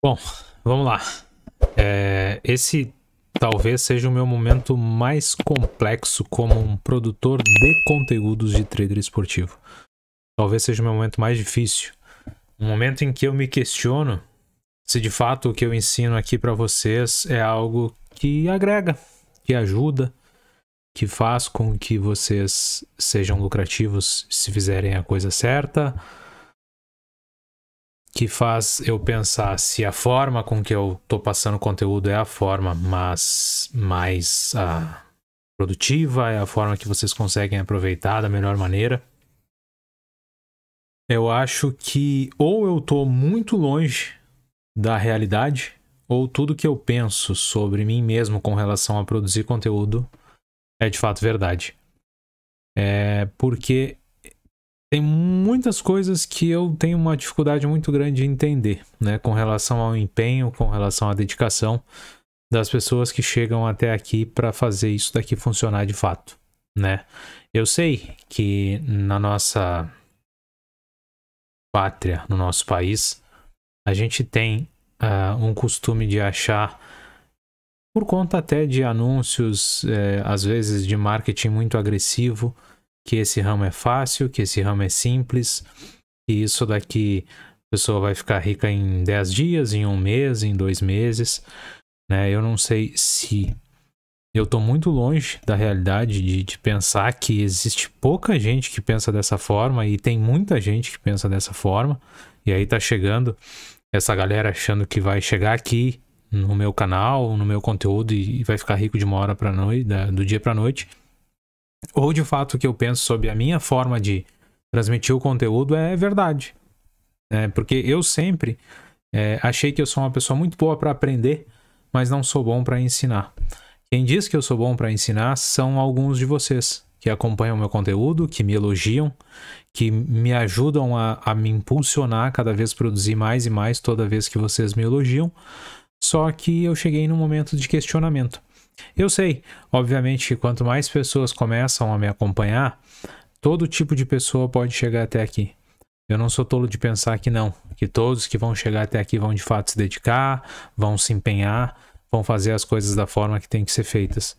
Bom, vamos lá. É, esse talvez seja o meu momento mais complexo como um produtor de conteúdos de trader esportivo. Talvez seja o meu momento mais difícil. Um momento em que eu me questiono se de fato o que eu ensino aqui para vocês é algo que agrega, que ajuda, que faz com que vocês sejam lucrativos se fizerem a coisa certa que faz eu pensar se a forma com que eu estou passando conteúdo é a forma mais ah, produtiva, é a forma que vocês conseguem aproveitar da melhor maneira. Eu acho que ou eu estou muito longe da realidade, ou tudo que eu penso sobre mim mesmo com relação a produzir conteúdo é de fato verdade. É porque tem muitas coisas que eu tenho uma dificuldade muito grande de entender, né? Com relação ao empenho, com relação à dedicação das pessoas que chegam até aqui para fazer isso daqui funcionar de fato, né? Eu sei que na nossa pátria, no nosso país, a gente tem uh, um costume de achar por conta até de anúncios, eh, às vezes de marketing muito agressivo, que esse ramo é fácil, que esse ramo é simples, e isso daqui a pessoa vai ficar rica em 10 dias, em um mês, em dois meses. Né? Eu não sei se eu estou muito longe da realidade de, de, pensar que existe pouca gente que pensa dessa forma e tem muita gente que pensa dessa forma. E aí tá chegando essa galera achando que vai chegar aqui no meu canal, no meu conteúdo e, vai ficar rico de uma hora para noite, do dia para noite ou de fato o que eu penso sobre a minha forma de transmitir o conteúdo é verdade. É, porque eu sempre é, achei que eu sou uma pessoa muito boa para aprender, mas não sou bom para ensinar. Quem diz que eu sou bom para ensinar são alguns de vocês que acompanham o meu conteúdo, que me elogiam, que me ajudam a, a me impulsionar cada vez produzir mais e mais toda vez que vocês me elogiam. Só que eu cheguei num momento de questionamento. Eu sei, obviamente, que quanto mais pessoas começam a me acompanhar, todo tipo de pessoa pode chegar até aqui. Eu não sou tolo de pensar que não, que todos que vão chegar até aqui vão de fato se dedicar, vão se empenhar, vão fazer as coisas da forma que tem que ser feitas.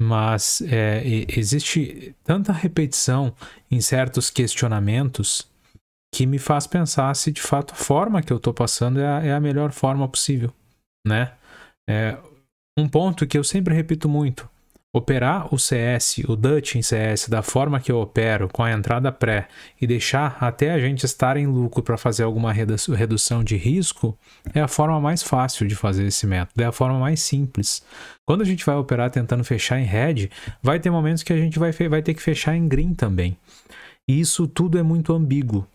Mas é, existe tanta repetição em certos questionamentos que me faz pensar se de fato a forma que eu estou passando é a, é a melhor forma possível, né? É, um ponto que eu sempre repito muito: operar o CS, o Dutch em CS, da forma que eu opero, com a entrada pré, e deixar até a gente estar em lucro para fazer alguma redução de risco, é a forma mais fácil de fazer esse método, é a forma mais simples. Quando a gente vai operar tentando fechar em red, vai ter momentos que a gente vai, vai ter que fechar em green também. E isso tudo é muito ambíguo.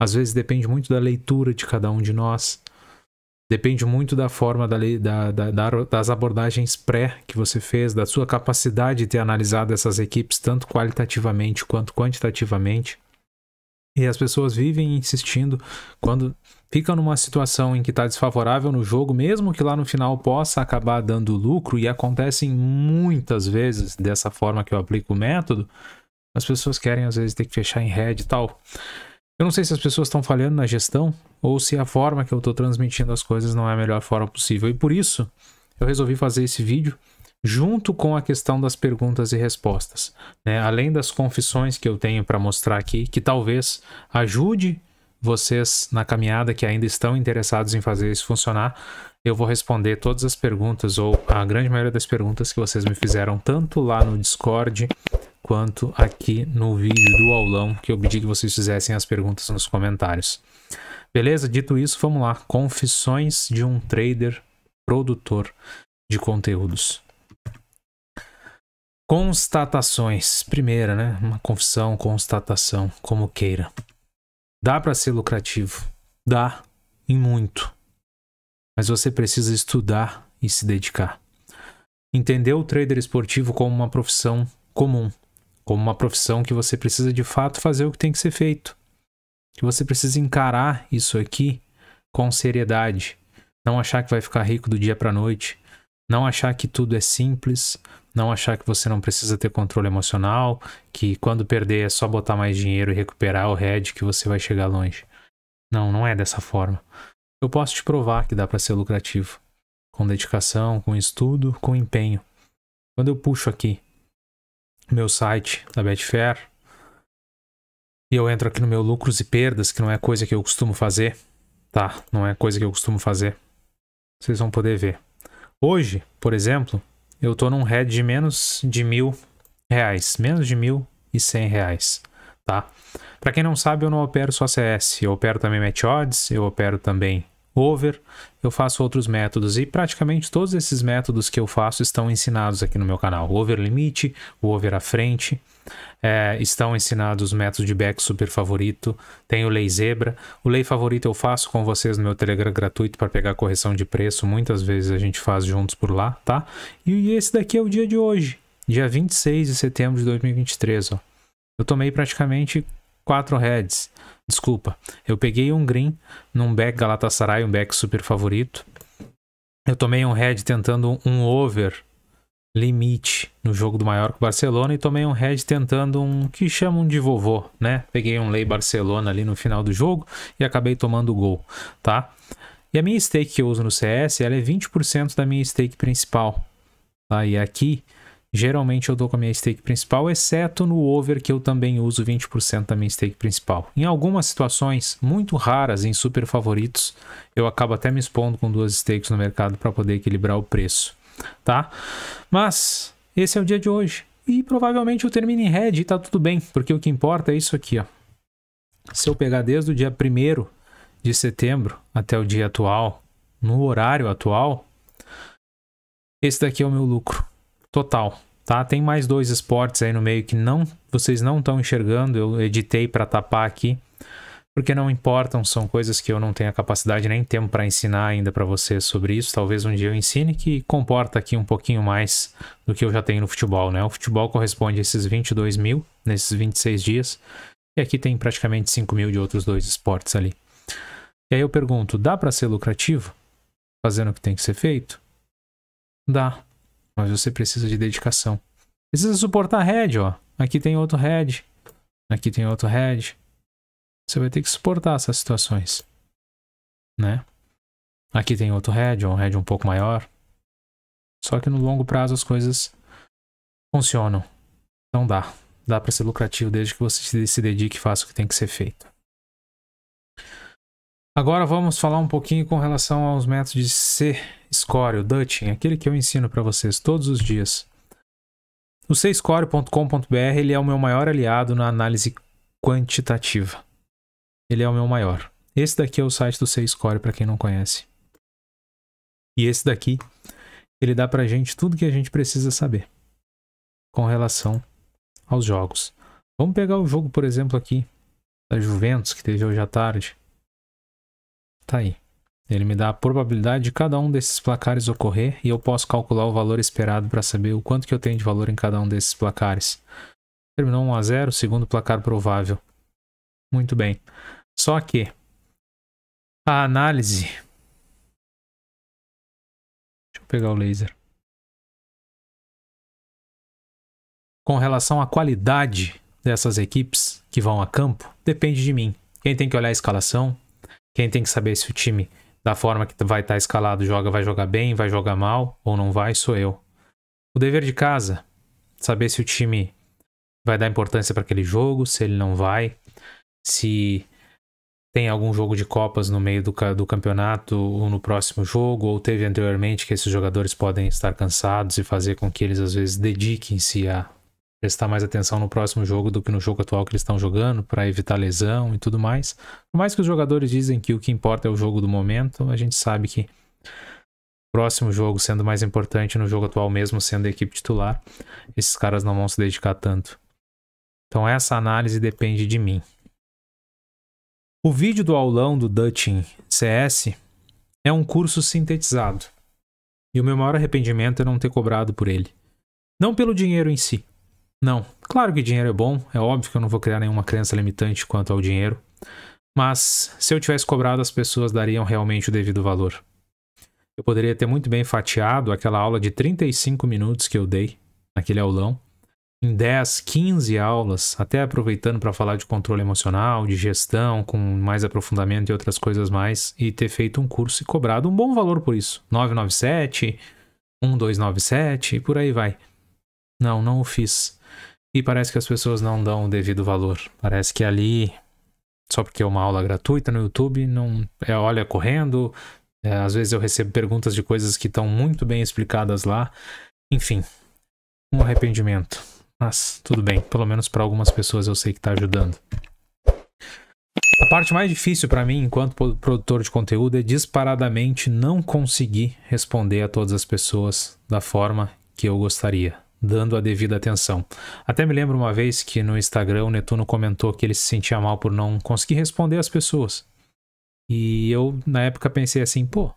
Às vezes depende muito da leitura de cada um de nós. Depende muito da forma da lei, da, da, das abordagens pré que você fez, da sua capacidade de ter analisado essas equipes, tanto qualitativamente quanto quantitativamente. E as pessoas vivem insistindo quando ficam numa situação em que está desfavorável no jogo, mesmo que lá no final possa acabar dando lucro, e acontecem muitas vezes dessa forma que eu aplico o método, as pessoas querem às vezes ter que fechar em red e tal. Eu não sei se as pessoas estão falhando na gestão ou se a forma que eu estou transmitindo as coisas não é a melhor forma possível. E por isso eu resolvi fazer esse vídeo junto com a questão das perguntas e respostas. Né? Além das confissões que eu tenho para mostrar aqui, que talvez ajude vocês na caminhada que ainda estão interessados em fazer isso funcionar, eu vou responder todas as perguntas ou a grande maioria das perguntas que vocês me fizeram tanto lá no Discord quanto aqui no vídeo do aulão que eu pedi que vocês fizessem as perguntas nos comentários. Beleza? Dito isso, vamos lá. Confissões de um trader produtor de conteúdos. Constatações. Primeira, né? Uma confissão, constatação, como queira. Dá para ser lucrativo? Dá, e muito. Mas você precisa estudar e se dedicar. Entender o trader esportivo como uma profissão comum como uma profissão que você precisa de fato fazer o que tem que ser feito. Que você precisa encarar isso aqui com seriedade. Não achar que vai ficar rico do dia para noite. Não achar que tudo é simples. Não achar que você não precisa ter controle emocional. Que quando perder é só botar mais dinheiro e recuperar o head que você vai chegar longe. Não, não é dessa forma. Eu posso te provar que dá para ser lucrativo. Com dedicação, com estudo, com empenho. Quando eu puxo aqui meu site da Betfair e eu entro aqui no meu lucros e perdas, que não é coisa que eu costumo fazer, tá? Não é coisa que eu costumo fazer. Vocês vão poder ver. Hoje, por exemplo, eu tô num head de menos de mil reais, menos de mil e cem reais, tá? Para quem não sabe, eu não opero só CS, eu opero também Match Odds, eu opero também over, eu faço outros métodos e praticamente todos esses métodos que eu faço estão ensinados aqui no meu canal. O over limite, o over à frente, é, estão ensinados os métodos de back super favorito, tem o lei zebra. O lei favorito eu faço com vocês no meu Telegram gratuito para pegar correção de preço, muitas vezes a gente faz juntos por lá, tá? E esse daqui é o dia de hoje, dia 26 de setembro de 2023, ó. Eu tomei praticamente 4 reds. Desculpa, eu peguei um green num back Galatasaray, um back super favorito. Eu tomei um red tentando um over limite no jogo do maior que o Barcelona e tomei um head tentando um que chamam de vovô, né? Peguei um lei Barcelona ali no final do jogo e acabei tomando o gol, tá? E a minha stake que eu uso no CS, ela é 20% da minha stake principal, tá? E aqui Geralmente eu dou com a minha stake principal, exceto no over que eu também uso 20% da minha stake principal. Em algumas situações, muito raras em super favoritos, eu acabo até me expondo com duas stakes no mercado para poder equilibrar o preço, tá? Mas esse é o dia de hoje. E provavelmente eu termine em red e tá tudo bem, porque o que importa é isso aqui, ó. Se eu pegar desde o dia 1 de setembro até o dia atual, no horário atual, esse daqui é o meu lucro total. Tá? Tem mais dois esportes aí no meio que não vocês não estão enxergando. Eu editei para tapar aqui, porque não importam, são coisas que eu não tenho a capacidade nem tempo para ensinar ainda para vocês sobre isso. Talvez um dia eu ensine que comporta aqui um pouquinho mais do que eu já tenho no futebol, né? O futebol corresponde a esses 22 mil nesses 26 dias, e aqui tem praticamente 5 mil de outros dois esportes ali. E aí eu pergunto, dá para ser lucrativo fazendo o que tem que ser feito? Dá. Mas você precisa de dedicação. Precisa suportar head, ó. Aqui tem outro head. Aqui tem outro head. Você vai ter que suportar essas situações. Né? Aqui tem outro head, um head um pouco maior. Só que no longo prazo as coisas funcionam. Então dá. Dá para ser lucrativo desde que você se dedique e faça o que tem que ser feito. Agora vamos falar um pouquinho com relação aos métodos de C-Score, o Dutching, aquele que eu ensino para vocês todos os dias. O cscore.com.br ele é o meu maior aliado na análise quantitativa. Ele é o meu maior. Esse daqui é o site do cscore para quem não conhece. E esse daqui, ele dá pra gente tudo que a gente precisa saber com relação aos jogos. Vamos pegar o jogo, por exemplo, aqui da Juventus, que teve hoje à tarde. Tá aí. Ele me dá a probabilidade de cada um desses placares ocorrer e eu posso calcular o valor esperado para saber o quanto que eu tenho de valor em cada um desses placares. Terminou 1 a 0, segundo placar provável. Muito bem. Só que a análise... Deixa eu pegar o laser. Com relação à qualidade dessas equipes que vão a campo, depende de mim. Quem tem que olhar a escalação, quem tem que saber se o time, da forma que vai estar tá escalado, joga, vai jogar bem, vai jogar mal ou não vai, sou eu. O dever de casa, saber se o time vai dar importância para aquele jogo, se ele não vai, se tem algum jogo de Copas no meio do, do campeonato ou no próximo jogo, ou teve anteriormente que esses jogadores podem estar cansados e fazer com que eles às vezes dediquem-se a prestar mais atenção no próximo jogo do que no jogo atual que eles estão jogando, para evitar lesão e tudo mais. Por mais que os jogadores dizem que o que importa é o jogo do momento, a gente sabe que o próximo jogo sendo mais importante no jogo atual mesmo sendo a equipe titular, esses caras não vão se dedicar tanto. Então essa análise depende de mim. O vídeo do aulão do Duttin CS é um curso sintetizado. E o meu maior arrependimento é não ter cobrado por ele. Não pelo dinheiro em si, não. Claro que dinheiro é bom, é óbvio que eu não vou criar nenhuma crença limitante quanto ao dinheiro. Mas se eu tivesse cobrado, as pessoas dariam realmente o devido valor. Eu poderia ter muito bem fatiado aquela aula de 35 minutos que eu dei naquele aulão em 10, 15 aulas, até aproveitando para falar de controle emocional, de gestão, com mais aprofundamento e outras coisas mais, e ter feito um curso e cobrado um bom valor por isso. 997, 1297, por aí vai. Não, não o fiz. E parece que as pessoas não dão o devido valor. Parece que ali, só porque é uma aula gratuita no YouTube, não é olha correndo. É, às vezes eu recebo perguntas de coisas que estão muito bem explicadas lá. Enfim, um arrependimento. Mas tudo bem, pelo menos para algumas pessoas eu sei que está ajudando. A parte mais difícil para mim, enquanto produtor de conteúdo, é disparadamente não conseguir responder a todas as pessoas da forma que eu gostaria dando a devida atenção. Até me lembro uma vez que no Instagram o Netuno comentou que ele se sentia mal por não conseguir responder às pessoas. E eu, na época, pensei assim, pô,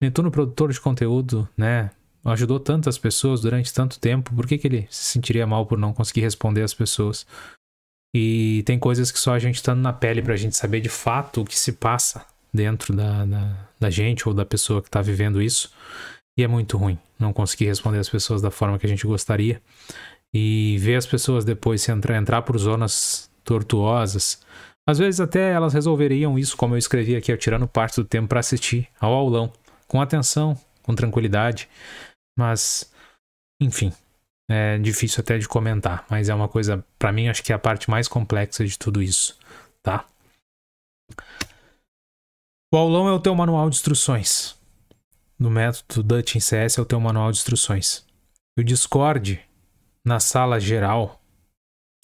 Netuno, produtor de conteúdo, né? Ajudou tantas pessoas durante tanto tempo, por que, que ele se sentiria mal por não conseguir responder às pessoas? E tem coisas que só a gente estando tá na pele pra gente saber de fato o que se passa dentro da, da, da gente ou da pessoa que está vivendo isso. E é muito ruim não conseguir responder as pessoas da forma que a gente gostaria. E ver as pessoas depois se entrar, entrar por zonas tortuosas. Às vezes até elas resolveriam isso, como eu escrevi aqui, tirando parte do tempo para assistir ao aulão, com atenção, com tranquilidade. Mas, enfim, é difícil até de comentar, mas é uma coisa, para mim, acho que é a parte mais complexa de tudo isso, tá? O aulão é o teu manual de instruções no método Dutch em CS é o teu manual de instruções. o Discord, na sala geral,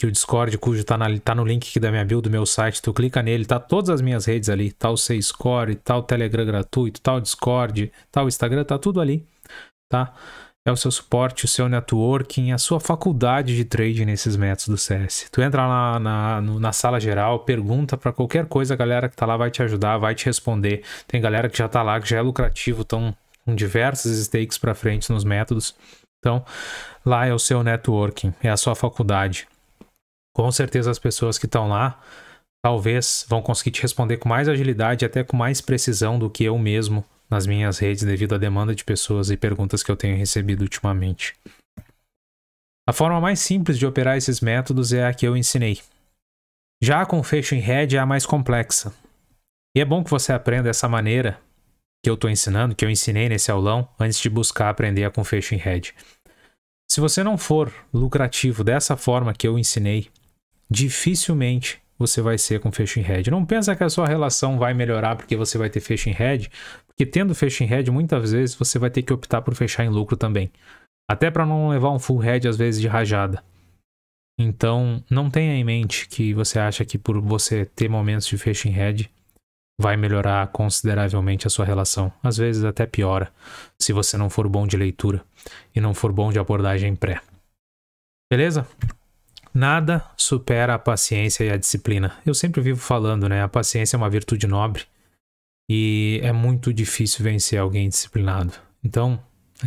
que o Discord, cujo tá, na, tá no link aqui da minha build, do meu site, tu clica nele, tá todas as minhas redes ali, tá o C-Score, tá o Telegram gratuito, tá o Discord, tá o Instagram, tá tudo ali, tá? É o seu suporte, o seu networking, a sua faculdade de trade nesses métodos do CS. Tu entra lá na, na, na sala geral, pergunta para qualquer coisa, a galera que tá lá vai te ajudar, vai te responder. Tem galera que já tá lá, que já é lucrativo, tão diversas stakes para frente nos métodos. Então, lá é o seu networking, é a sua faculdade. Com certeza as pessoas que estão lá talvez vão conseguir te responder com mais agilidade e até com mais precisão do que eu mesmo nas minhas redes devido à demanda de pessoas e perguntas que eu tenho recebido ultimamente. A forma mais simples de operar esses métodos é a que eu ensinei. Já com o fecho em head é a mais complexa. E é bom que você aprenda essa maneira que eu estou ensinando, que eu ensinei nesse aulão, antes de buscar aprender a em Head. Se você não for lucrativo dessa forma que eu ensinei, dificilmente você vai ser com Fishing Head. Não pensa que a sua relação vai melhorar porque você vai ter Fishing Head, porque tendo Fishing Head, muitas vezes você vai ter que optar por fechar em lucro também. Até para não levar um full head às vezes de rajada. Então, não tenha em mente que você acha que por você ter momentos de Fishing Head, vai melhorar consideravelmente a sua relação. Às vezes até piora, se você não for bom de leitura e não for bom de abordagem pré. Beleza? Nada supera a paciência e a disciplina. Eu sempre vivo falando, né? A paciência é uma virtude nobre e é muito difícil vencer alguém disciplinado. Então,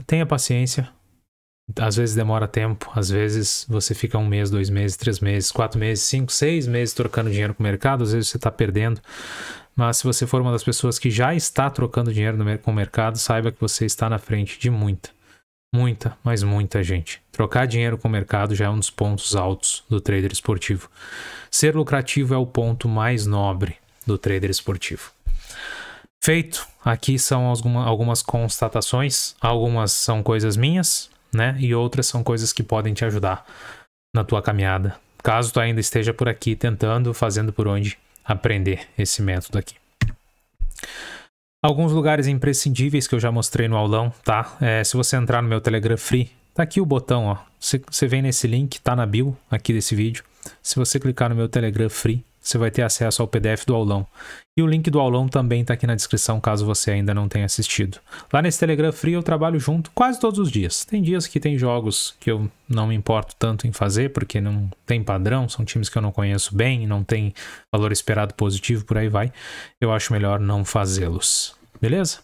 tenha paciência. Às vezes demora tempo, às vezes você fica um mês, dois meses, três meses, quatro meses, cinco, seis meses trocando dinheiro com o mercado, às vezes você está perdendo, mas se você for uma das pessoas que já está trocando dinheiro no, com o mercado, saiba que você está na frente de muita, muita, mas muita gente. Trocar dinheiro com o mercado já é um dos pontos altos do trader esportivo. Ser lucrativo é o ponto mais nobre do trader esportivo. Feito, aqui são algumas constatações, algumas são coisas minhas, né? E outras são coisas que podem te ajudar na tua caminhada. Caso tu ainda esteja por aqui tentando, fazendo por onde aprender esse método aqui. Alguns lugares imprescindíveis que eu já mostrei no aulão, tá? É, se você entrar no meu Telegram Free, tá aqui o botão, ó. Você, você vem nesse link, tá na bio aqui desse vídeo. Se você clicar no meu Telegram Free, você vai ter acesso ao PDF do aulão. E o link do aulão também está aqui na descrição, caso você ainda não tenha assistido. Lá nesse Telegram Free eu trabalho junto quase todos os dias. Tem dias que tem jogos que eu não me importo tanto em fazer, porque não tem padrão, são times que eu não conheço bem, não tem valor esperado positivo, por aí vai. Eu acho melhor não fazê-los. Beleza?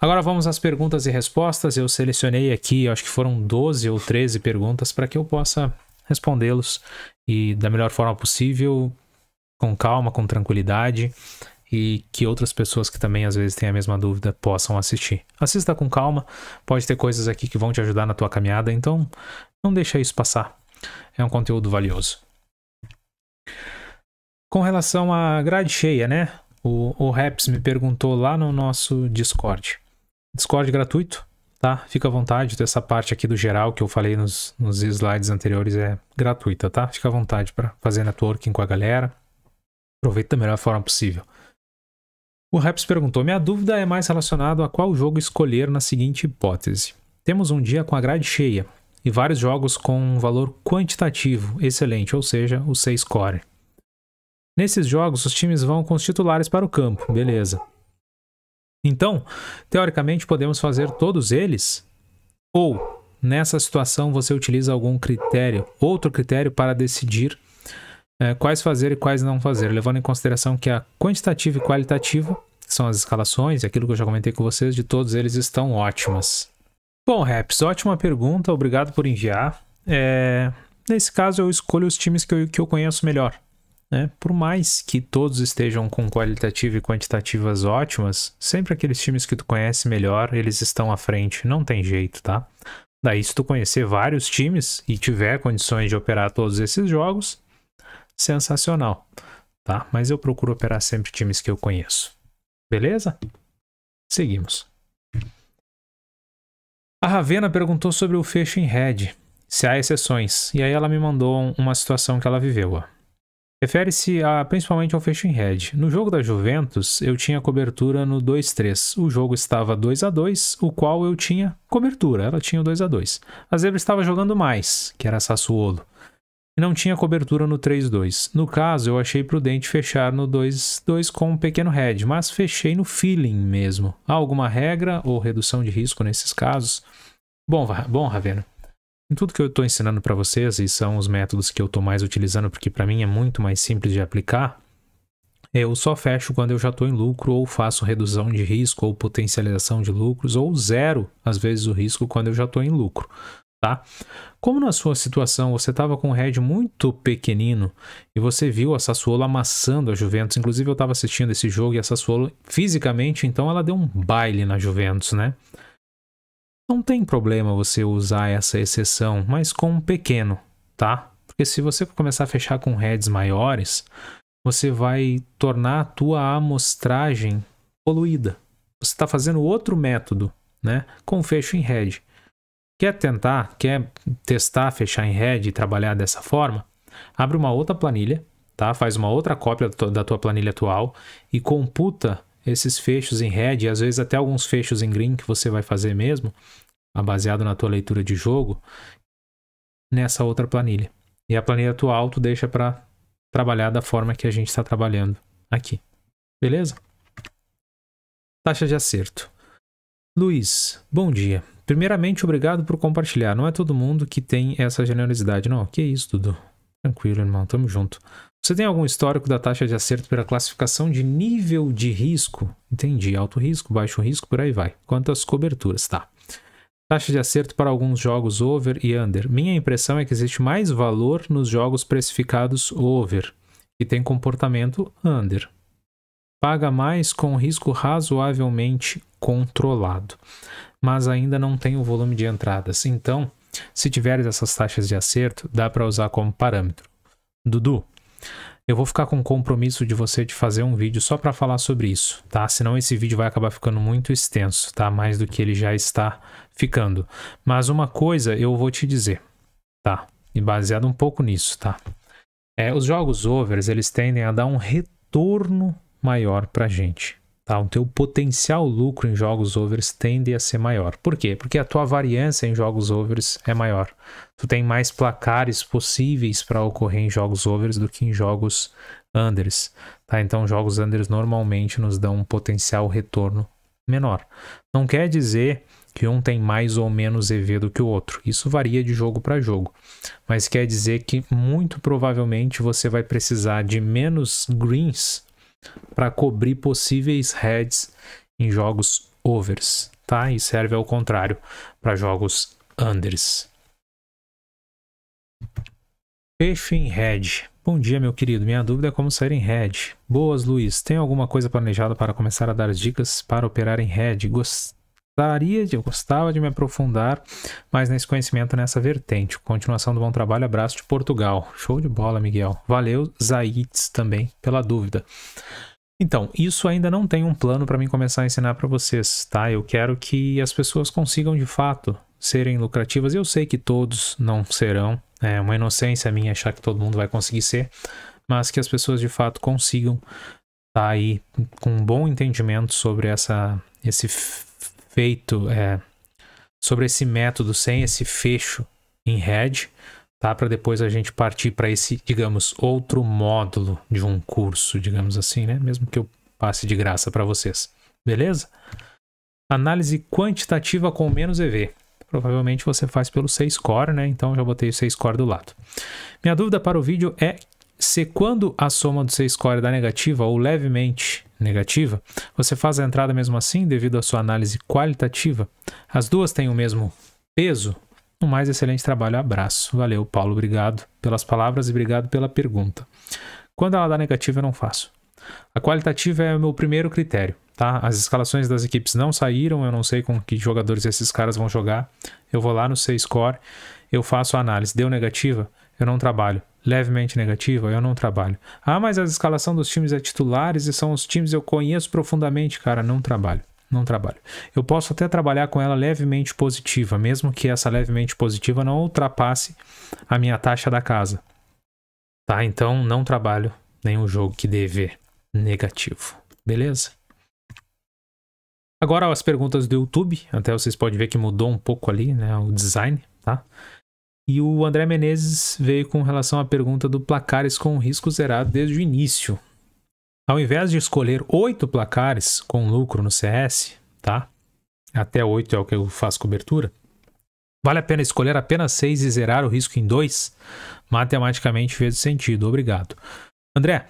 Agora vamos às perguntas e respostas. Eu selecionei aqui, acho que foram 12 ou 13 perguntas para que eu possa respondê-los e da melhor forma possível com calma, com tranquilidade e que outras pessoas que também às vezes têm a mesma dúvida possam assistir. Assista com calma, pode ter coisas aqui que vão te ajudar na tua caminhada, então não deixa isso passar. É um conteúdo valioso. Com relação à grade cheia, né? O, o Raps me perguntou lá no nosso Discord. Discord gratuito, tá? Fica à vontade, essa parte aqui do geral que eu falei nos, nos slides anteriores é gratuita, tá? Fica à vontade para fazer networking com a galera Aproveite da melhor forma possível. O Raps perguntou: Minha dúvida é mais relacionada a qual jogo escolher na seguinte hipótese. Temos um dia com a grade cheia e vários jogos com um valor quantitativo excelente, ou seja, o 6 core. Nesses jogos, os times vão com os titulares para o campo, beleza. Então, teoricamente, podemos fazer todos eles? Ou, nessa situação, você utiliza algum critério, outro critério para decidir é, quais fazer e quais não fazer, levando em consideração que a quantitativa e qualitativa, que são as escalações, aquilo que eu já comentei com vocês, de todos eles estão ótimas. Bom, Raps, ótima pergunta, obrigado por enviar. É, nesse caso, eu escolho os times que eu, que eu conheço melhor. Né? Por mais que todos estejam com qualitativa e quantitativas ótimas, sempre aqueles times que tu conhece melhor, eles estão à frente, não tem jeito, tá? Daí, se tu conhecer vários times e tiver condições de operar todos esses jogos, sensacional, tá? Mas eu procuro operar sempre times que eu conheço. Beleza? Seguimos. A Ravena perguntou sobre o fecho em Red, se há exceções, e aí ela me mandou uma situação que ela viveu. Refere-se principalmente ao fecho em red. No jogo da Juventus, eu tinha cobertura no 2-3. O jogo estava 2 a 2 o qual eu tinha cobertura, ela tinha o 2 a 2 A Zebra estava jogando mais, que era Sassuolo e não tinha cobertura no 3-2. No caso, eu achei prudente fechar no 2-2 com um pequeno head, mas fechei no feeling mesmo. Há alguma regra ou redução de risco nesses casos? Bom, bom Ravena, em tudo que eu estou ensinando para vocês, e são os métodos que eu estou mais utilizando porque para mim é muito mais simples de aplicar, eu só fecho quando eu já estou em lucro ou faço redução de risco ou potencialização de lucros ou zero, às vezes, o risco quando eu já estou em lucro tá? Como na sua situação você estava com um head muito pequenino e você viu a Sassuolo amassando a Juventus, inclusive eu estava assistindo esse jogo e a Sassuolo fisicamente, então ela deu um baile na Juventus, né? Não tem problema você usar essa exceção, mas com um pequeno, tá? Porque se você começar a fechar com heads maiores, você vai tornar a tua amostragem poluída. Você está fazendo outro método, né? Com fecho em head. Quer tentar, quer testar fechar em red e trabalhar dessa forma? Abre uma outra planilha, tá? Faz uma outra cópia da tua planilha atual e computa esses fechos em red, e às vezes até alguns fechos em green que você vai fazer mesmo, baseado na tua leitura de jogo, nessa outra planilha. E a planilha atual tu deixa para trabalhar da forma que a gente está trabalhando aqui. Beleza? Taxa de acerto. Luiz, bom dia. Primeiramente, obrigado por compartilhar. Não é todo mundo que tem essa generosidade. Não, que isso, Dudu. Tranquilo, irmão, tamo junto. Você tem algum histórico da taxa de acerto pela classificação de nível de risco? Entendi, alto risco, baixo risco, por aí vai. Quantas coberturas, tá? Taxa de acerto para alguns jogos over e under. Minha impressão é que existe mais valor nos jogos precificados over, que tem comportamento under. Paga mais com risco razoavelmente controlado mas ainda não tem o volume de entradas. Então, se tiveres essas taxas de acerto, dá para usar como parâmetro. Dudu, eu vou ficar com o compromisso de você de fazer um vídeo só para falar sobre isso, tá? Senão esse vídeo vai acabar ficando muito extenso, tá? Mais do que ele já está ficando. Mas uma coisa eu vou te dizer, tá? E baseado um pouco nisso, tá? É, os jogos overs, eles tendem a dar um retorno maior pra gente, Tá? O teu potencial lucro em jogos overs tende a ser maior. Por quê? Porque a tua variância em jogos overs é maior. Tu tem mais placares possíveis para ocorrer em jogos overs do que em jogos unders. Tá? Então, jogos unders normalmente nos dão um potencial retorno menor. Não quer dizer que um tem mais ou menos EV do que o outro. Isso varia de jogo para jogo, mas quer dizer que muito provavelmente você vai precisar de menos greens para cobrir possíveis heads em jogos overs, tá? E serve ao contrário para jogos unders. Peixe em head. Bom dia, meu querido. Minha dúvida é como sair em head. Boas, Luiz. Tem alguma coisa planejada para começar a dar dicas para operar em head? Gostei gostaria de, eu gostava de me aprofundar mais nesse conhecimento, nessa vertente. Continuação do bom trabalho, abraço de Portugal. Show de bola, Miguel. Valeu, Zaitz também pela dúvida. Então, isso ainda não tem um plano para mim começar a ensinar para vocês, tá? Eu quero que as pessoas consigam de fato serem lucrativas. Eu sei que todos não serão, é uma inocência minha achar que todo mundo vai conseguir ser, mas que as pessoas de fato consigam estar tá aí com um bom entendimento sobre essa esse feito é, sobre esse método sem esse fecho em head, tá? Para depois a gente partir para esse, digamos, outro módulo de um curso, digamos assim, né? Mesmo que eu passe de graça para vocês. Beleza? Análise quantitativa com menos EV. Provavelmente você faz pelo 6-core, né? Então já botei o 6-core do lado. Minha dúvida para o vídeo é se quando a soma do seu score dá negativa ou levemente negativa, você faz a entrada mesmo assim devido à sua análise qualitativa. As duas têm o mesmo peso. Um mais excelente trabalho, abraço. Valeu, Paulo, obrigado pelas palavras e obrigado pela pergunta. Quando ela dá negativa, eu não faço. A qualitativa é o meu primeiro critério, tá? As escalações das equipes não saíram, eu não sei com que jogadores esses caras vão jogar. Eu vou lá no C-Score, eu faço a análise. Deu negativa? eu não trabalho. Levemente negativa, eu não trabalho. Ah, mas a escalação dos times é titulares e são os times que eu conheço profundamente, cara, não trabalho não trabalho. Eu posso até trabalhar com ela levemente positiva, mesmo que essa levemente positiva não ultrapasse a minha taxa da casa. Tá? Então não trabalho nenhum jogo que dê negativo. Beleza? Agora as perguntas do YouTube, até vocês podem ver que mudou um pouco ali, né, o design, tá? E o André Menezes veio com relação à pergunta do placares com risco zerado desde o início. Ao invés de escolher oito placares com lucro no CS, tá? Até oito é o que eu faço cobertura. Vale a pena escolher apenas seis e zerar o risco em dois? Matematicamente fez sentido, obrigado. André,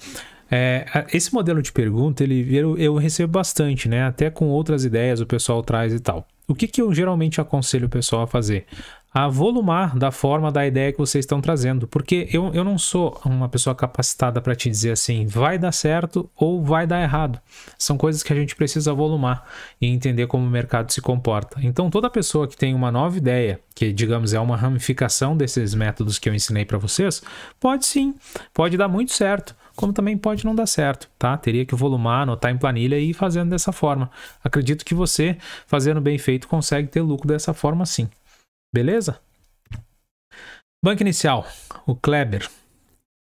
é, esse modelo de pergunta ele, eu, eu, recebo bastante, né? Até com outras ideias o pessoal traz e tal. O que, que eu geralmente aconselho o pessoal a fazer? a volumar da forma da ideia que vocês estão trazendo. Porque eu, eu não sou uma pessoa capacitada para te dizer assim, vai dar certo ou vai dar errado. São coisas que a gente precisa volumar e entender como o mercado se comporta. Então, toda pessoa que tem uma nova ideia, que digamos é uma ramificação desses métodos que eu ensinei para vocês, pode sim, pode dar muito certo como também pode não dar certo, tá? Teria que volumar, anotar em planilha e ir fazendo dessa forma. Acredito que você, fazendo bem feito, consegue ter lucro dessa forma sim. Beleza? Banco inicial, o Kleber.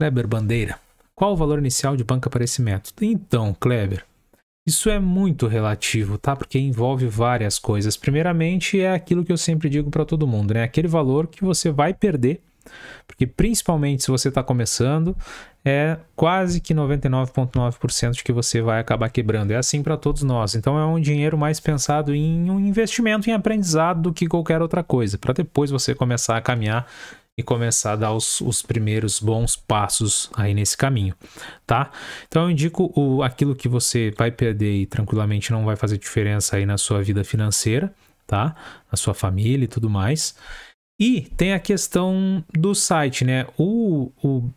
Kleber Bandeira. Qual o valor inicial de banco aparecimento? Então, Kleber, isso é muito relativo, tá? Porque envolve várias coisas. Primeiramente, é aquilo que eu sempre digo para todo mundo, né? Aquele valor que você vai perder porque principalmente se você está começando, é quase que 99,9% de que você vai acabar quebrando. É assim para todos nós. Então é um dinheiro mais pensado em um investimento em aprendizado do que qualquer outra coisa, para depois você começar a caminhar e começar a dar os, os, primeiros bons passos aí nesse caminho, tá? Então eu indico o, aquilo que você vai perder e tranquilamente não vai fazer diferença aí na sua vida financeira, tá? Na sua família e tudo mais. E tem a questão do site, né? O, o,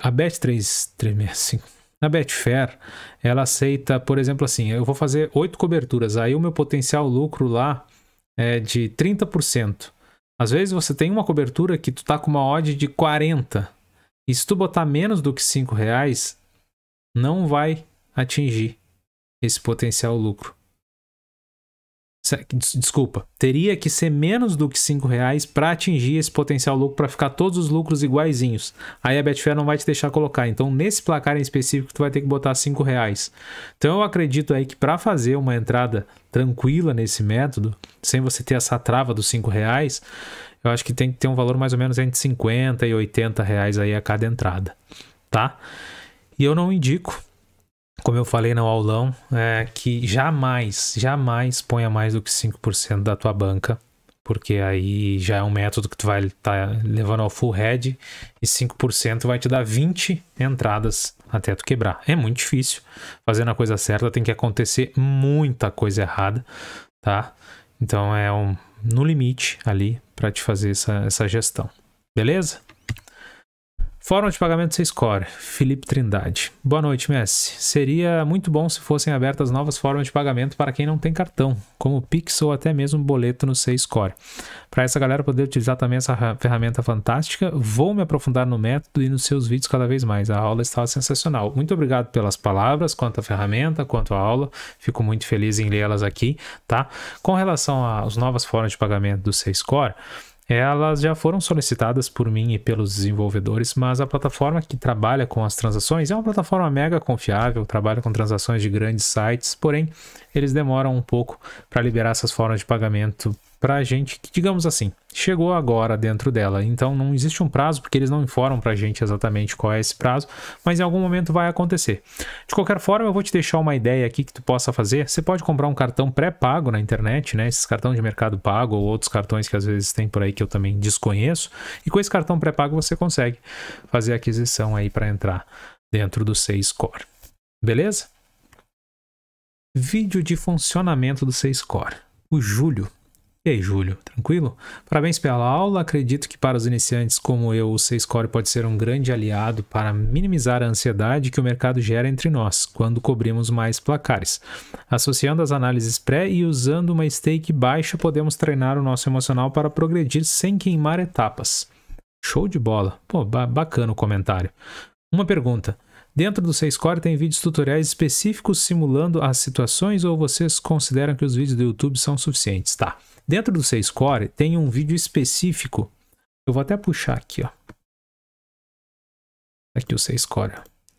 a Bet365, a Betfair, ela aceita, por exemplo, assim, eu vou fazer oito coberturas, aí o meu potencial lucro lá é de 30%. Às vezes você tem uma cobertura que tu tá com uma odd de 40. E se tu botar menos do que 5 reais, não vai atingir esse potencial lucro desculpa, teria que ser menos do que cinco reais para atingir esse potencial lucro, para ficar todos os lucros iguaizinhos. Aí a Betfair não vai te deixar colocar. Então, nesse placar em específico, tu vai ter que botar cinco reais. Então, eu acredito aí que para fazer uma entrada tranquila nesse método, sem você ter essa trava dos cinco reais, eu acho que tem que ter um valor mais ou menos entre 50 e 80 reais aí a cada entrada, tá? E eu não indico como eu falei no aulão, é que jamais, jamais ponha mais do que 5% da tua banca, porque aí já é um método que tu vai estar tá levando ao full head e 5% vai te dar 20 entradas até tu quebrar. É muito difícil. Fazendo a coisa certa tem que acontecer muita coisa errada, tá? Então é um no limite ali para te fazer essa, essa gestão. Beleza? Fórum de pagamento você score, Felipe Trindade. Boa noite, Messi. Seria muito bom se fossem abertas novas formas de pagamento para quem não tem cartão, como o Pix ou até mesmo boleto no C-Score. Para essa galera poder utilizar também essa ferramenta fantástica, vou me aprofundar no método e nos seus vídeos cada vez mais. A aula estava sensacional. Muito obrigado pelas palavras, quanto à ferramenta, quanto à aula. Fico muito feliz em lê-las aqui, tá? Com relação às novas formas de pagamento do C-Score, elas já foram solicitadas por mim e pelos desenvolvedores, mas a plataforma que trabalha com as transações é uma plataforma mega confiável, trabalha com transações de grandes sites, porém eles demoram um pouco para liberar essas formas de pagamento para a gente que, digamos assim, chegou agora dentro dela. Então não existe um prazo, porque eles não informam para a gente exatamente qual é esse prazo, mas em algum momento vai acontecer. De qualquer forma, eu vou te deixar uma ideia aqui que tu possa fazer. Você pode comprar um cartão pré-pago na internet, né? Esses cartões de mercado pago ou outros cartões que às vezes tem por aí que eu também desconheço. E com esse cartão pré-pago você consegue fazer aquisição aí para entrar dentro do C-Score. Beleza? Vídeo de funcionamento do C-Score. O Júlio e aí, Júlio, tranquilo? Parabéns pela aula. Acredito que para os iniciantes como eu, o C-Score pode ser um grande aliado para minimizar a ansiedade que o mercado gera entre nós quando cobrimos mais placares. Associando as análises pré e usando uma stake baixa, podemos treinar o nosso emocional para progredir sem queimar etapas. Show de bola. Pô, ba bacana o comentário. Uma pergunta. Dentro do C-Score tem vídeos tutoriais específicos simulando as situações ou vocês consideram que os vídeos do YouTube são suficientes? Tá. Dentro do C-Score tem um vídeo específico. Eu vou até puxar aqui, ó. Aqui o C-Score.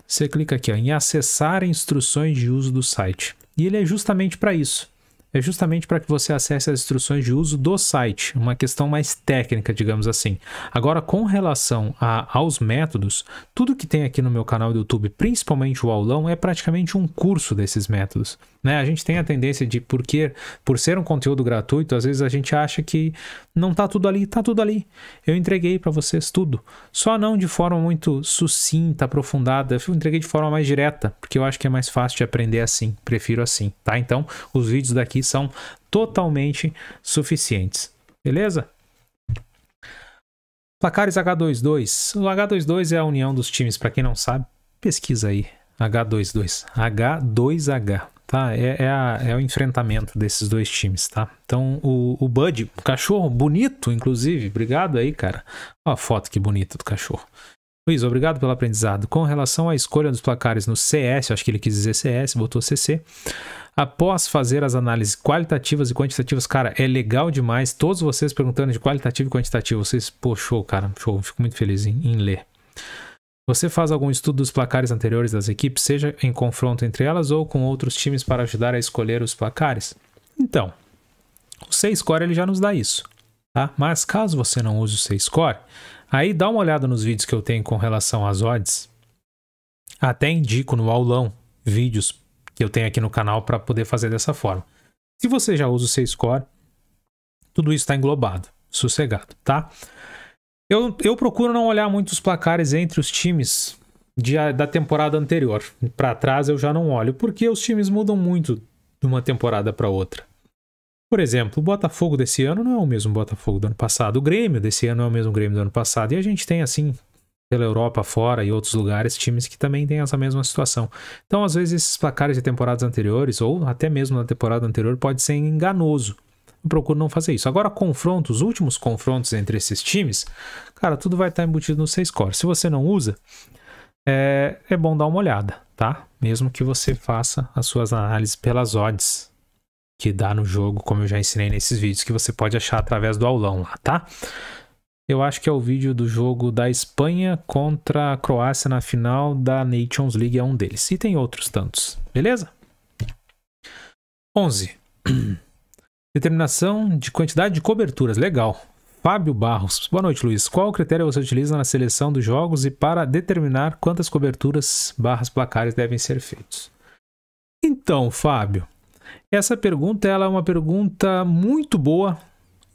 Você clica aqui ó, em acessar instruções de uso do site. E ele é justamente para isso é justamente para que você acesse as instruções de uso do site, uma questão mais técnica, digamos assim. Agora, com relação a, aos métodos, tudo que tem aqui no meu canal do YouTube, principalmente o aulão, é praticamente um curso desses métodos. Né? A gente tem a tendência de, porque, por ser um conteúdo gratuito, às vezes a gente acha que não está tudo ali, está tudo ali. Eu entreguei para vocês tudo. Só não de forma muito sucinta, aprofundada. Eu entreguei de forma mais direta, porque eu acho que é mais fácil de aprender assim. Prefiro assim, tá? Então, os vídeos daqui são totalmente suficientes. Beleza? Placares H22. O H22 é a união dos times, para quem não sabe, pesquisa aí. H22. H2H tá? É, é, a, é, o enfrentamento desses dois times, tá? Então, o, o Bud, o cachorro, bonito, inclusive. Obrigado aí, cara. Ó a foto que bonita do cachorro. Luiz, obrigado pelo aprendizado. Com relação à escolha dos placares no CS, acho que ele quis dizer CS, botou CC. Após fazer as análises qualitativas e quantitativas, cara, é legal demais. Todos vocês perguntando de qualitativo e quantitativo, vocês, pô, show, cara, show, fico muito feliz em, em ler. Você faz algum estudo dos placares anteriores das equipes, seja em confronto entre elas ou com outros times para ajudar a escolher os placares? Então, o C-Score ele já nos dá isso, tá? Mas caso você não use o C-Score, aí dá uma olhada nos vídeos que eu tenho com relação às odds. Até indico no aulão vídeos que eu tenho aqui no canal para poder fazer dessa forma. Se você já usa o C-Score, tudo isso está englobado, sossegado, tá? Eu, eu procuro não olhar muito os placares entre os times de, da temporada anterior. Para trás eu já não olho, porque os times mudam muito de uma temporada para outra. Por exemplo, o Botafogo desse ano não é o mesmo Botafogo do ano passado. O Grêmio desse ano não é o mesmo Grêmio do ano passado. E a gente tem, assim, pela Europa fora e outros lugares, times que também têm essa mesma situação. Então, às vezes, esses placares de temporadas anteriores, ou até mesmo na temporada anterior, pode ser enganoso eu procuro não fazer isso. Agora, confrontos, últimos confrontos entre esses times, cara, tudo vai estar embutido no C-Score. Se você não usa, é, é bom dar uma olhada, tá? Mesmo que você faça as suas análises pelas odds que dá no jogo, como eu já ensinei nesses vídeos, que você pode achar através do aulão lá, tá? Eu acho que é o vídeo do jogo da Espanha contra a Croácia na final da Nations League, é um deles. E tem outros tantos, beleza? 11. Determinação de quantidade de coberturas. Legal. Fábio Barros. Boa noite, Luiz. Qual critério você utiliza na seleção dos jogos e para determinar quantas coberturas barras placares devem ser feitos? Então, Fábio, essa pergunta ela é uma pergunta muito boa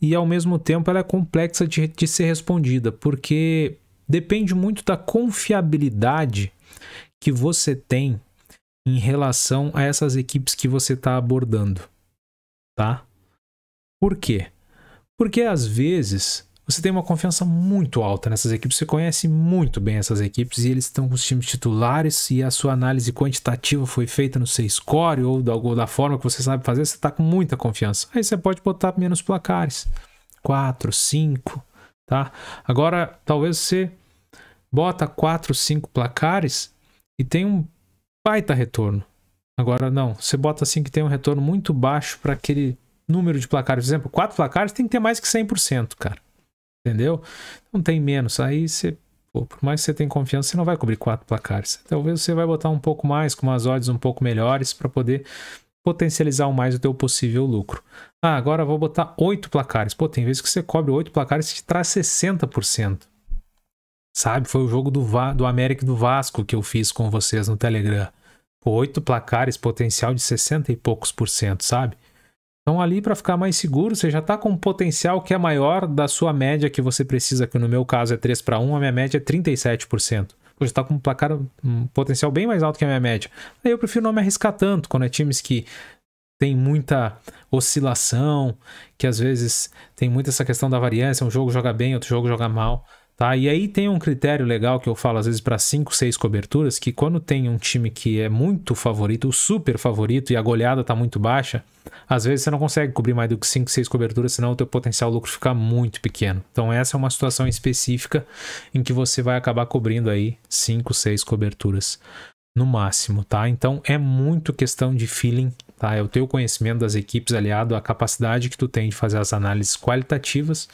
e ao mesmo tempo ela é complexa de, de ser respondida, porque depende muito da confiabilidade que você tem em relação a essas equipes que você está abordando, tá? Por quê? Porque às vezes você tem uma confiança muito alta nessas equipes, você conhece muito bem essas equipes e eles estão com os times titulares e a sua análise quantitativa foi feita no seu score ou da, ou da forma que você sabe fazer, você está com muita confiança. Aí você pode botar menos placares, 4, 5, tá? Agora, talvez você bota 4, 5 placares e tem um baita retorno. Agora não, você bota assim que tem um retorno muito baixo para aquele número de placares, por exemplo, quatro placares tem que ter mais que 100%, cara. Entendeu? Não tem menos. Aí você, pô, por mais que você tenha confiança, você não vai cobrir quatro placares. Talvez você vai botar um pouco mais, com umas odds um pouco melhores para poder potencializar o mais o teu possível lucro. Ah, agora vou botar oito placares. Pô, tem vezes que você cobre oito placares e te traz 60%. Sabe? Foi o jogo do, Va do América e do Vasco que eu fiz com vocês no Telegram. oito placares, potencial de 60 e poucos por cento, sabe? Então, ali para ficar mais seguro, você já está com um potencial que é maior da sua média que você precisa, que no meu caso é 3 para 1, a minha média é 37%. Eu já está com um placar, um potencial bem mais alto que a minha média. Aí eu prefiro não me arriscar tanto quando é times que tem muita oscilação, que às vezes tem muito essa questão da variância, um jogo joga bem, outro jogo joga mal. Tá? E aí tem um critério legal que eu falo às vezes para 5, 6 coberturas, que quando tem um time que é muito favorito, super favorito, e a goleada está muito baixa, às vezes você não consegue cobrir mais do que 5, 6 coberturas, senão o teu potencial lucro fica muito pequeno. Então essa é uma situação específica em que você vai acabar cobrindo aí 5, 6 coberturas no máximo, tá? Então é muito questão de feeling, tá? É o teu conhecimento das equipes aliado à capacidade que tu tem de fazer as análises qualitativas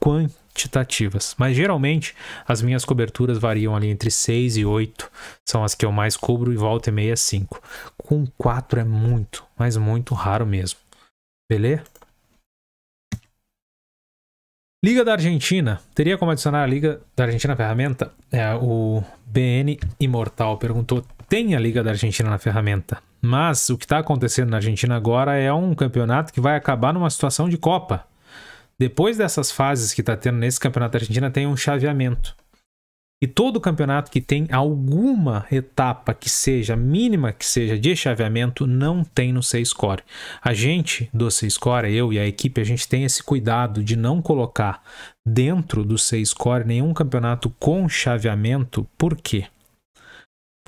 quantitativas. Mas geralmente as minhas coberturas variam ali entre 6 e 8, são as que eu mais cubro e volta e meia 5. Com 4 é muito, mas muito raro mesmo. Beleza? Liga da Argentina. Teria como adicionar a Liga da Argentina na ferramenta? É, o BN Imortal perguntou: tem a Liga da Argentina na ferramenta? Mas o que está acontecendo na Argentina agora é um campeonato que vai acabar numa situação de Copa. Depois dessas fases que está tendo nesse campeonato da Argentina, tem um chaveamento. E todo campeonato que tem alguma etapa que seja mínima que seja de chaveamento não tem no C-Score. A gente do C-Score, eu e a equipe, a gente tem esse cuidado de não colocar dentro do C-Score nenhum campeonato com chaveamento. Por quê?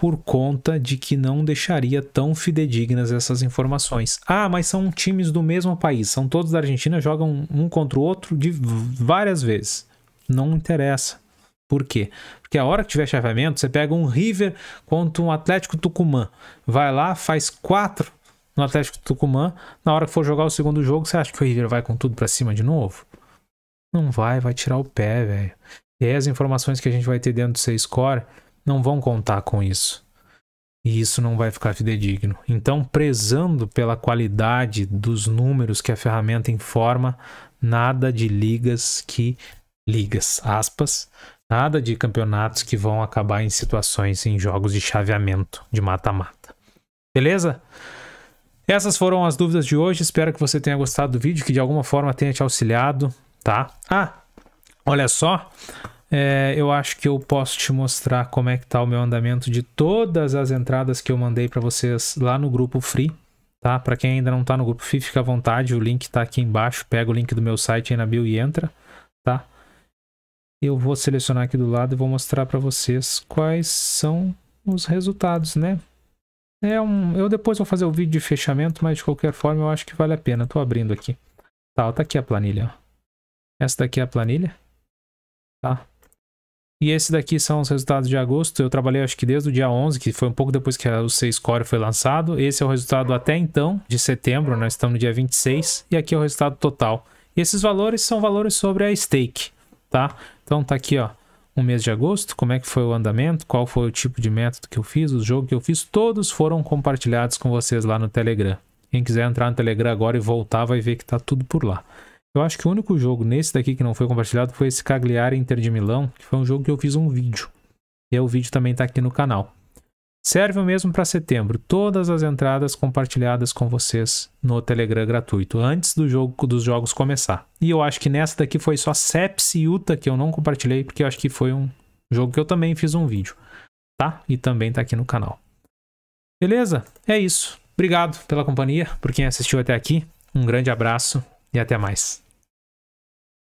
por conta de que não deixaria tão fidedignas essas informações. Ah, mas são times do mesmo país, são todos da Argentina, jogam um contra o outro de várias vezes. Não interessa. Por quê? Porque a hora que tiver chaveamento, você pega um River contra um Atlético Tucumã. Vai lá, faz quatro no Atlético Tucumã. Na hora que for jogar o segundo jogo, você acha que o River vai com tudo para cima de novo? Não vai, vai tirar o pé, velho. E aí as informações que a gente vai ter dentro do C-Score não vão contar com isso. E isso não vai ficar fidedigno. Então, prezando pela qualidade dos números que a ferramenta informa, nada de ligas que ligas, aspas, nada de campeonatos que vão acabar em situações em jogos de chaveamento, de mata-mata. Beleza? Essas foram as dúvidas de hoje. Espero que você tenha gostado do vídeo, que de alguma forma tenha te auxiliado, tá? Ah, olha só, é, eu acho que eu posso te mostrar como é que tá o meu andamento de todas as entradas que eu mandei para vocês lá no grupo Free, tá? Para quem ainda não tá no grupo Free, fica à vontade, o link tá aqui embaixo, pega o link do meu site aí na bio e entra, tá? Eu vou selecionar aqui do lado e vou mostrar para vocês quais são os resultados, né? É um, eu depois vou fazer o vídeo de fechamento, mas de qualquer forma eu acho que vale a pena. Tô abrindo aqui. Tá, ó, tá aqui a planilha. Ó. Essa daqui é a planilha. Tá? E esse daqui são os resultados de agosto. Eu trabalhei acho que desde o dia 11, que foi um pouco depois que o C-Score foi lançado. Esse é o resultado até então, de setembro, nós estamos no dia 26. E aqui é o resultado total. E esses valores são valores sobre a stake, tá? Então tá aqui, ó, o mês de agosto, como é que foi o andamento, qual foi o tipo de método que eu fiz, o jogo que eu fiz, todos foram compartilhados com vocês lá no Telegram. Quem quiser entrar no Telegram agora e voltar vai ver que tá tudo por lá. Eu acho que o único jogo nesse daqui que não foi compartilhado foi esse Cagliari Inter de Milão, que foi um jogo que eu fiz um vídeo. E o vídeo também está aqui no canal. Serve o mesmo para setembro. Todas as entradas compartilhadas com vocês no Telegram gratuito, antes do jogo dos jogos começar. E eu acho que nessa daqui foi só Sepsi e Utah que eu não compartilhei, porque eu acho que foi um jogo que eu também fiz um vídeo, tá? E também está aqui no canal. Beleza? É isso. Obrigado pela companhia, por quem assistiu até aqui. Um grande abraço e até mais.